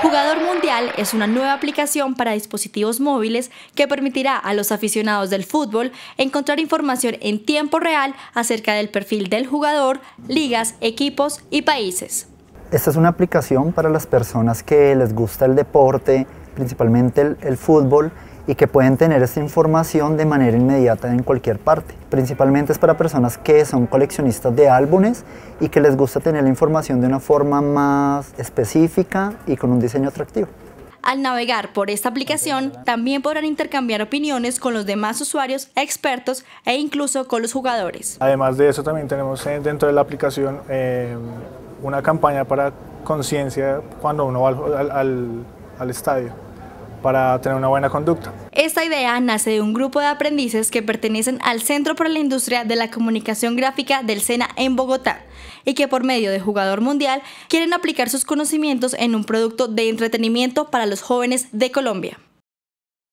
Jugador Mundial es una nueva aplicación para dispositivos móviles que permitirá a los aficionados del fútbol encontrar información en tiempo real acerca del perfil del jugador, ligas, equipos y países. Esta es una aplicación para las personas que les gusta el deporte, principalmente el, fútbol, y que pueden tener esta información de manera inmediata en cualquier parte. Principalmente es para personas que son coleccionistas de álbumes y que les gusta tener la información de una forma más específica y con un diseño atractivo. Al navegar por esta aplicación, también podrán intercambiar opiniones con los demás usuarios, expertos e incluso con los jugadores. Además de eso, también tenemos eh, dentro de la aplicación eh, una campaña para conciencia cuando uno va al, al estadio para tener una buena conducta. Esta idea nace de un grupo de aprendices que pertenecen al Centro para la Industria de la Comunicación Gráfica del SENA en Bogotá y que por medio de Jugador Mundial quieren aplicar sus conocimientos en un producto de entretenimiento para los jóvenes de Colombia.